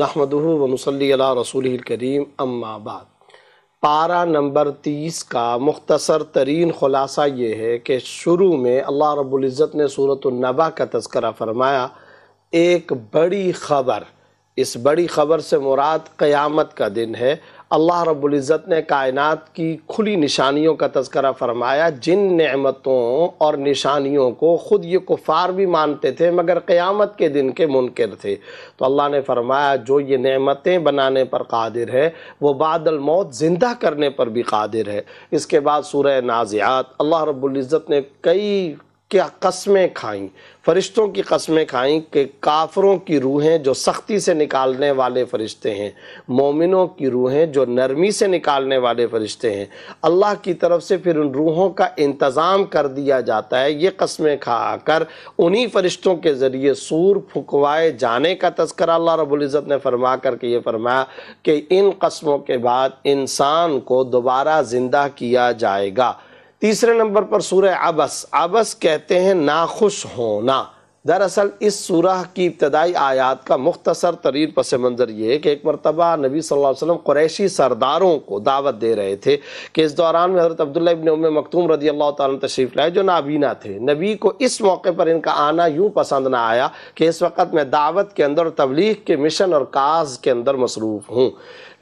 नहमदह वनसल्ला रसूल करीम अम्माबाद पारा नंबर तीस का मुख्तसर तरीन ख़ुलासा ये है कि शुरू में अल्लाह रब्ज़त ने सूरत नबा का तस्करा फरमाया एक बड़ी ख़बर इस बड़ी ख़बर से मुराद क़यामत का दिन है अल्लाह रब्ज़त ने कायनात की खुली निशानियों का तस्करा फरमाया जिन नमतों और निशानियों को ख़ुद ये कुफ़ार भी मानते थे मगर क़यामत के दिन के मुनकर थे तो अल्लाह ने फरमाया जो ये नमतें बनाने पर कादिर है वो बादल मौत ज़िंदा करने पर भी कादिर है इसके बाद सूर्य नाज़ियात अल्लाह रब्ज़त ने कई क्या कस्में खाएं फरिश्तों की कस्में खाएं कि काफरों की रूहें जो सख्ती से निकालने वाले फरिश्ते हैं मोमिनों की रूहें जो नरमी से निकालने वाले फरिश्ते हैं अल्लाह की तरफ से फिर उन रूहों का इंतज़ाम कर दिया जाता है ये कस्में खा आकर उन्हीं फरिश्तों के ज़रिए सूर फुकवाए जाने का तस्कर अल्लाह रबुल्ज़त ने फरमा कर के ये फरमाया कि इन कस्मों के बाद इंसान को दोबारा ज़िंदा किया जाएगा तीसरे नंबर पर सूर्य आबस आबस कहते हैं नाखुश होना दरअसल इस सूरह की इब्तदाई आयात का मुख्तसर तरीन पस मंज़र ये है कि एक मरतबा नबी सल्लल्लाहु अलैहि वसल्लम कुरैशी सरदारों को दावत दे रहे थे कि इस दौरान में हज़रत अब्दुल्ला इबन उम मखतूम रदी अल्लाह तशरीफ़ लाए जो नाबीना थे नबी को इस मौके पर इनका आना यूँ पसंद ना आया कि इस वक्त मैं दावत के अंदर तबलीग के मिशन और काज के अंदर मसरूफ़ हूँ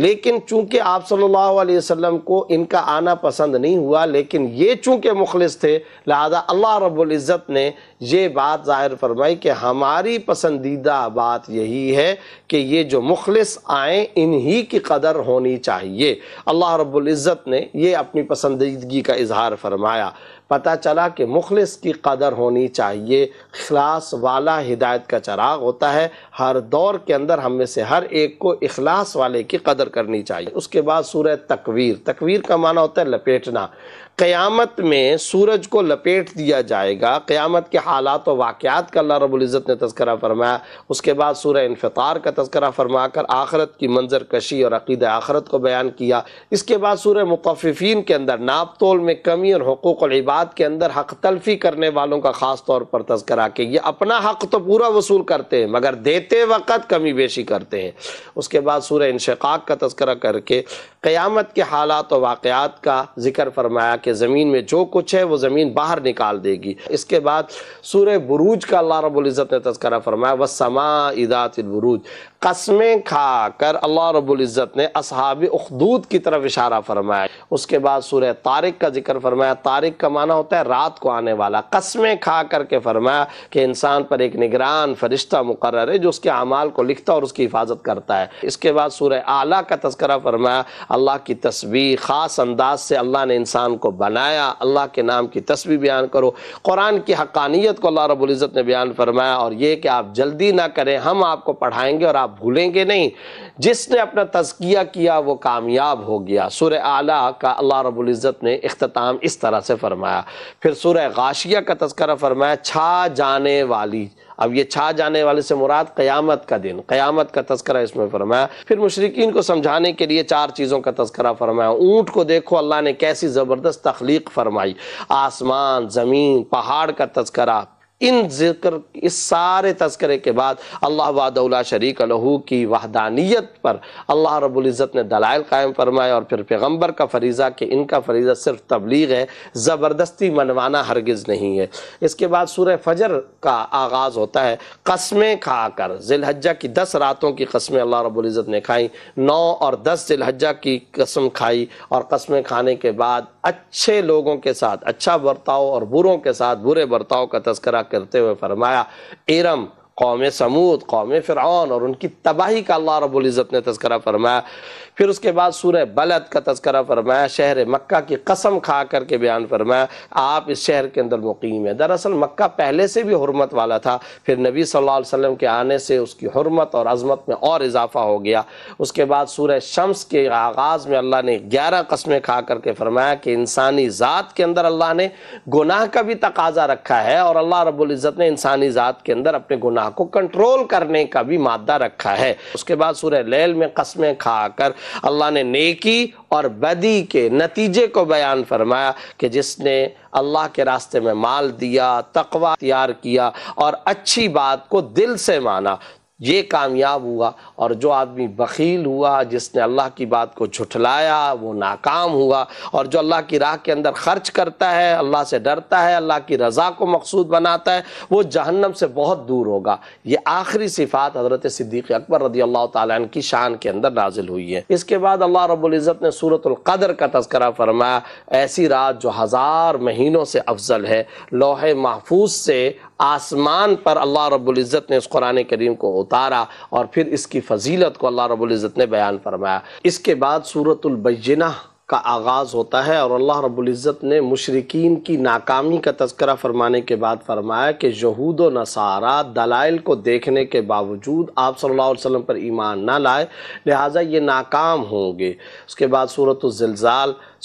लेकिन चूंकि आप सल्लल्लाहु अलैहि वसल्लम को इनका आना पसंद नहीं हुआ लेकिन ये चूंकि मुखलिस थे लिहाजा अल्लाह रब्बुल इज़्ज़त ने ये बात ज़ाहिर फरमाई कि हमारी पसंदीदा बात यही है कि ये जो मुखलिस आए इन्हीं की कदर होनी चाहिए अल्लाह रब्बुल इज़्ज़त ने ये अपनी पसंदीदगी का इजहार फरमाया पता चला कि मुखलिस की कदर होनी चाहिए अखलास वाला हिदायत का चराग होता है हर दौर के अंदर हम में से हर एक को अखलास वाले की कदर करनी चाहिए उसके बाद सूरह तकवीर तकवीर का माना होता है लपेटना क़यामत में सूरज को लपेट दिया जाएगा क़यामत के हालात व वाक़ात का अल्लाह रबुल्ज़त ने तस्करा फरमाया उसके बाद सूर इनफ़ार का तस्करा फरमा कर आखरत की मंजर कशी और अक़ीद आखरत को बयान किया इसके बाद सूर मुतफ़ीन के अंदर नाप तोल में कमी और हकूक़ इबाद मामलात के अंदर हक तलफी करने वालों का ख़ास तौर पर तस्करा के ये अपना हक तो पूरा वसूल करते हैं मगर देते वक़्त कमी बेशी करते हैं उसके बाद सूर्य इनशाक का तस्करा करके क़्यामत के हालात और वाक़ात का जिक्र फरमाया कि ज़मीन में जो कुछ है वो ज़मीन बाहर निकाल देगी इसके बाद सूर्य बरूज का अल्लाह रबुल्ज़त ने तस्करा फरमाया व समा इदातबरूज कस्में खा कर अल्लाह रबुल्ज़त ने असहाब उखदूद की तरफ इशारा फरमाया उसके बाद सूर्य तारिक का जिक्र फरमाया तारिक का माना होता है रात को आने वाला कस्में खा करके फरमाया कि इंसान पर एक निगरान फरिश्ता मुकर है जो उसके अमाल को लिखता और उसकी हिफाजत करता है इसके बाद सूर्य आला का तस्करा फरमाया अल्लाह की तस्वीर ख़ास अंदाज से अल्लाह ने इंसान को बनाया अल्लाह के नाम की तस्वीर बयान करो कुरान की हकानियत को अल्लाह रबुल्ज़त ने बयान फरमाया और ये कि आप जल्दी ना करें हम आपको पढ़ाएंगे और आप आप भूलेंगे नहीं जिसने अपना तजकिया किया वो कामयाब हो गया सुर आला का अल्लाह रबुल्ज़त ने अख्ताम इस तरह से फरमाया फिर सुर गाशिया का तस्करा फरमाया छा जाने वाली अब ये छा जाने वाले से मुराद क़यामत का दिन क़यामत का तस्करा इसमें फरमाया फिर मशरकिन को समझाने के लिए चार चीज़ों का तस्करा फरमाया ऊँट को देखो अल्लाह ने कैसी ज़बरदस्त तख्लीक फरमाई आसमान ज़मीन पहाड़ का तस्करा इन जिक्र इस सारे तस्करे के बाद अल्लाह वादौला शरीक लहू की वहदानियत पर अल्लाह रबुल्ज़त ने दलाइल कायम फरमाए और फिर पैगम्बर का फरीज़ा कि इनका फरीज़ा सिर्फ तबलीग है ज़बरदस्ती मनवाना हरगिज़ नहीं है इसके बाद सूर फजर का आगाज़ होता है कस्में खाकर जिलहजा की दस रातों की कस्में अल्लाह रबुल्ज़त ने खाई नौ और दस जिलहजा की कस्म खाई और कस्में खाने के बाद अच्छे लोगों के साथ अच्छा बर्ताव और बुरों के साथ बुरे बर्ताव का तस्करा करते हुए फरमाया इरम कौम समूद कौम फ़िरौन और उनकी तबाही का अल्लाह रबुल्ज़त ने तस्करा फरमाया फिर उसके बाद सूर बलद का तस्करा फरमाया शहर मक्का की कसम खा करके बयान फरमाया आप इस शहर के अंदर मुकीम है दरअसल मक्का पहले से भी हरमत वाला था फिर नबी सल्लल्लाहु अलैहि वसल्लम के आने से उसकी हरमत और अजमत में और इजाफा हो गया उसके बाद सूर शम्स के आगाज़ में अल्लाह ने ग्यारह कस्में खा करके फरमाया कि इंसानी ज़ात के अंदर अल्लाह ने गुनाह का भी तकाजा रखा है और अल्लाह रबुल्ज़त ने इंसानी ज़ात के अंदर अपने गुनाह को कंट्रोल करने का भी मादा रखा है उसके बाद सूर्य लैल में कस्में खाकर अल्लाह ने नेकी और बदी के नतीजे को बयान फरमाया कि जिसने अल्लाह के रास्ते में माल दिया तकवा तैयार किया और अच्छी बात को दिल से माना ये कामयाब हुआ और जो आदमी बखील हुआ जिसने अल्लाह की बात को झुठलाया वो नाकाम हुआ और जो अल्लाह की राह के अंदर खर्च करता है अल्लाह से डरता है अल्लाह की रज़ा को मकसूद बनाता है वो जहन्नम से बहुत दूर होगा ये आखिरी सिफात हज़रत सिद्दीक़ अकबर रदी अल्लाह तन की शान के अंदर नाजिल हुई है इसके बाद अल्लाह रबुल्ज़त ने सूरतलक़दर का तस्करा फरमाया ऐसी रात जो हज़ार महीनों से अफजल है लोहे महफूज से आसमान पर अल्लाह रबुल्ज़त ने इस कुरान करीम को उतारा और फिर इसकी फजीलत को अल्लाह रबुल्ज़त ने बयान फरमाया इसके बाद सूरतुलबैना का आगाज़ होता है और अल्लाह रब्ज़त ने मशरकिन की नाकामी का तस्करा फरमाने के बाद फरमाया कि जहूद व नसारा दलाइल को देखने के बावजूद आप सल्लल्लाहु अलैहि वसल्लम पर ईमान ना लाए लिहाजा ये नाकाम होंगे उसके बाद सूरत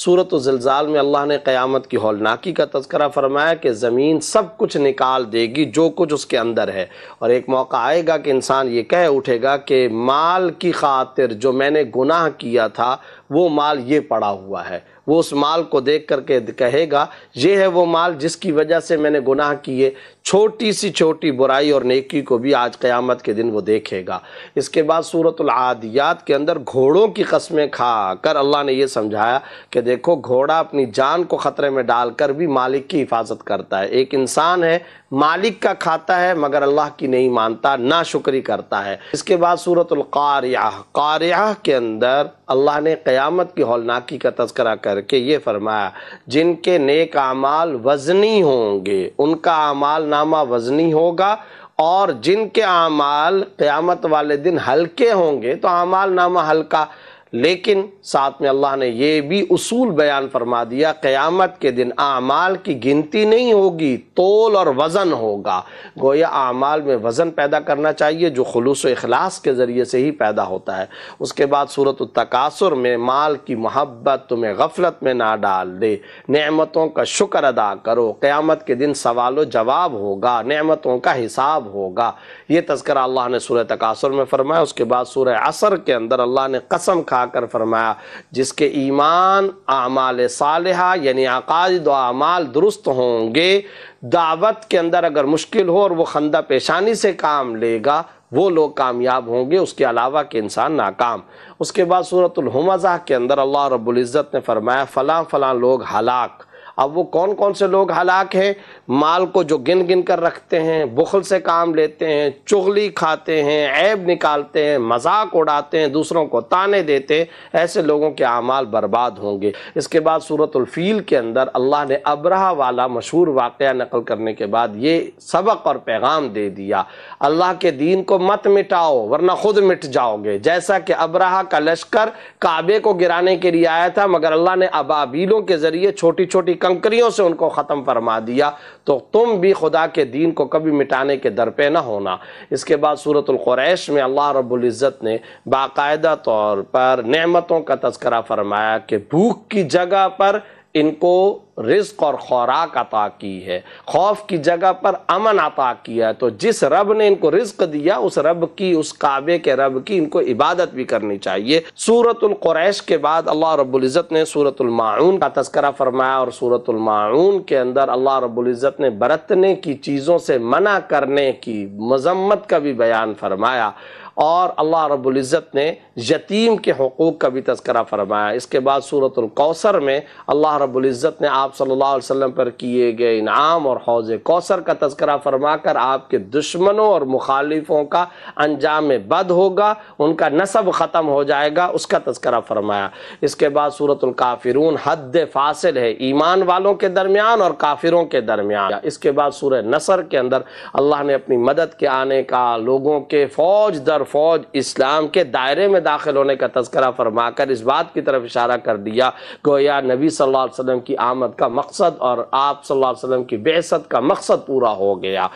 सूरत जल्जाल में अल्लाह ने क़यामत की हौलनाकी का तस्करा फरमाया कि ज़मीन सब कुछ निकाल देगी जो कुछ उसके अंदर है और एक मौका आएगा कि इंसान ये कह उठेगा कि माल की खातिर जो मैंने गुनाह किया था वो माल ये पड़ा हुआ है वो उस माल को देख करके कहेगा ये है वो माल जिसकी वजह से मैंने गुनाह किए छोटी सी छोटी बुराई और नेकी को भी आज क़यामत के दिन वो देखेगा इसके बाद सूरत आदियात के अंदर घोड़ों की कस्में खा कर अल्लाह ने ये समझाया कि देखो घोड़ा अपनी जान को ख़तरे में डालकर भी मालिक की हिफाजत करता है एक इंसान है मालिक का खाता है मगर अल्लाह की नहीं मानता ना शुक्री करता है इसके बाद सूरत क़ारिया के अंदर अल्लाह ने क़यामत की हौलनाकी का तस्करा करके ये फरमाया जिनके नेक आमाल वज़नी होंगे उनका आमाल नामा वज़नी होगा और जिनके आमाल क़यामत वाले दिन हल्के होंगे तो आमाल नामा हल्का लेकिन साथ में अल्लाह ने यह भी उसूल बयान फरमा दिया क़यामत के दिन आमाल की गिनती नहीं होगी तोल और वज़न होगा गोया आमाल में वज़न पैदा करना चाहिए जो खलूस अखलास के ज़रिए से ही पैदा होता है उसके बाद सूरत तकासुर में माल की मोहब्बत तुम्हें गफलत में ना डाल दे नमतों का शुक्र अदा करो क़्यामत के दिन सवाल जवाब होगा नमतों का हिसाब होगा ये तस्करा अल्लाह ने सूर तकासुर में फरमाया उसके बाद सूर्य असर के अंदर अल्लाह ने कसम खा दिखाकर फरमाया जिसके ईमान आमाल सालहा यानी आकाद आमाल दुरुस्त होंगे दावत के अंदर अगर मुश्किल हो और वह खंदा पेशानी से काम लेगा वो लोग कामयाब होंगे उसके अलावा के इंसान नाकाम उसके बाद सूरतुल के अंदर अल्लाह रब्बुल इज़्ज़त ने फरमाया फ़लाँ फ़लाँ लोग हलाक अब वो कौन कौन से लोग हलाक हैं माल को जो गिन गिन कर रखते हैं बुखल से काम लेते हैं चुगली खाते हैं ऐब निकालते हैं मजाक उड़ाते हैं दूसरों को ताने देते हैं ऐसे लोगों के अमाल बर्बाद होंगे इसके बाद सूरतुल्फ़ील के अंदर अल्लाह ने अबरह वाला मशहूर वाक़ नकल करने के बाद ये सबक और पैगाम दे दिया अल्लाह के दीन को मत मिटाओ वरना खुद मिट जाओगे जैसा कि अबरहा का लश्कर काबे को गिराने के लिए आया था मगर अल्लाह ने अबाबीलों के ज़रिए छोटी छोटी कंकरियों से उनको ख़त्म फरमा दिया तो तुम भी खुदा के दीन को कभी मिटाने के दर पे ना होना इसके बाद सूरतुल्क़ुरैश में अल्लाह रब्ज़त ने बाकायदा तौर पर नमतों का तस्करा फरमाया कि भूख की जगह पर इनको रिस्क और ख़ुराक अता की है खौफ की जगह पर अमन अता किया तो जिस रब ने इनको रिस्क दिया उस रब की उस काबे के रब की इनको इबादत भी करनी चाहिए सूरतुल क़ुरैश के बाद अल्लाह रब्बुल इज़्ज़त ने सूरतुल माऊन का तस्करा फरमाया और सूरतुल माऊन के अंदर अल्लाह रब्बुल इज़्ज़त ने बरतने की चीज़ों से मना करने की मजम्मत का भी बयान फरमाया और अल्लाह रब्ज़त ने यतीम के हकूक़ का भी तस्करा फरमाया इसके बाद सूरतुल कौसर में अल्लाह रब्ज़त ने आप आप सल्लल्लाहु अलैहि वसल्लम पर किए गए इनाम और हौज कौसर का तस्करा फरमाकर आपके दुश्मनों और मुखालिफों का अंजाम बद होगा उनका नसब ख़त्म हो जाएगा उसका तस्करा फरमाया इसके बाद सूरतुल्काफिरून हद फासिल है ईमान वालों के दरमियान और काफिरों के दरमियान इसके बाद सूर नसर के अंदर अल्लाह ने अपनी मदद के आने का लोगों के फौज दर फौज इस्लाम के दायरे में दाखिल होने का तस्करा फरमाकर इस बात की तरफ इशारा कर दिया गोया नबी सल्लल्लाहु अलैहि वसल्लम की आमद का मकसद और आप सल्लल्लाहु अलैहि वसल्लम की बेसत का मकसद पूरा हो गया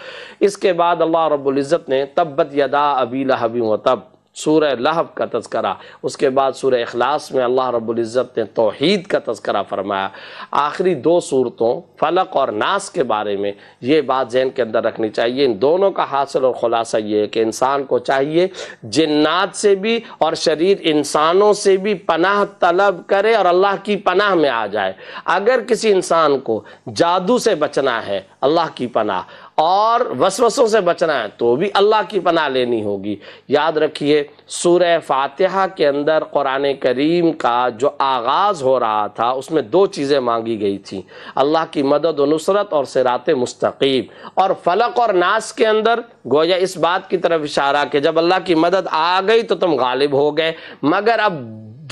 इसके बाद अल्लाह इज़्ज़त ने तब्बत यदा अबी लहबी व तब सूर लहब का तस्करा उसके बाद सूर अखलास में अल्लाह रबुल्ज़त ने तोहद का तस्करा फरमाया आखिरी दो सूरतों फ़लक और नास के बारे में ये बात जहन के अंदर रखनी चाहिए इन दोनों का हासिल और ख़ुलासा ये है कि इंसान को चाहिए जन्नात से भी और शरीर इंसानों से भी पनाह तलब करे और अल्लाह की पनाह में आ जाए अगर किसी इंसान को जादू से बचना है अल्लाह की पनाह और वसवसों से बचना है तो भी अल्लाह की पनाह लेनी होगी याद रखिए सूर्य फातिहा के अंदर कुरान करीम का जो आगाज़ हो रहा था उसमें दो चीज़ें मांगी गई थी अल्लाह की मदद व नुसरत और सिरात मुस्तकीम और फलक और नास के अंदर गोया इस बात की तरफ इशारा कि जब अल्लाह की मदद आ गई तो तुम गालिब हो गए मगर अब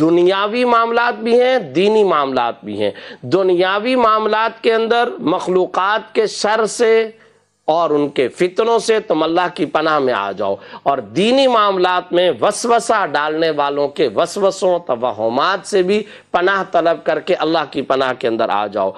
दुनियावी मामला भी हैं दीनी मामला भी हैं दुनियावी मामला के अंदर मखलूक़ात के शर से और उनके फितनों से तुम अल्लाह की पनाह में आ जाओ और दीनी मामलात में वसवसा डालने वालों के वसवसों तवहमात से भी पनाह तलब करके अल्लाह की पनाह के अंदर आ जाओ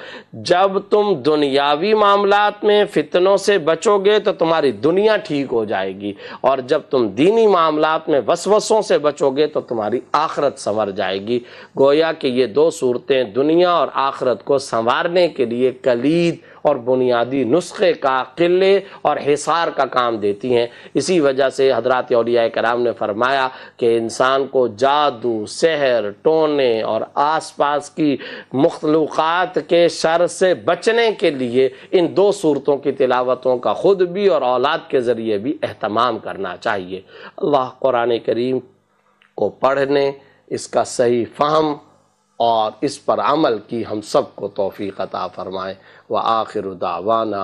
जब तुम दुनियावी मामलात में फितनों से बचोगे तो तुम्हारी दुनिया ठीक हो जाएगी और जब तुम दीनी मामलात में वसवसों से बचोगे तो तुम्हारी आखरत संवर जाएगी गोया कि ये दो सूरतें दुनिया और आखरत को संवारने के लिए कलीद और बुनियादी नुस्खे का किल हौसले और हिसार का काम देती हैं इसी वजह से हजरत अलिया कराम ने फरमाया कि इंसान को जादू शहर टोने और आस पास की मखलूक़ात के शर से बचने के लिए इन दो सूरतों की तिलावतों का ख़ुद भी और औलाद के ज़रिए भी अहतमाम करना चाहिए अल्लाह कुरान करीम को पढ़ने इसका सही फ़हम और इस पर अमल की हम सब को तोफ़ी अता फ़रमाएँ व आखिर दावाना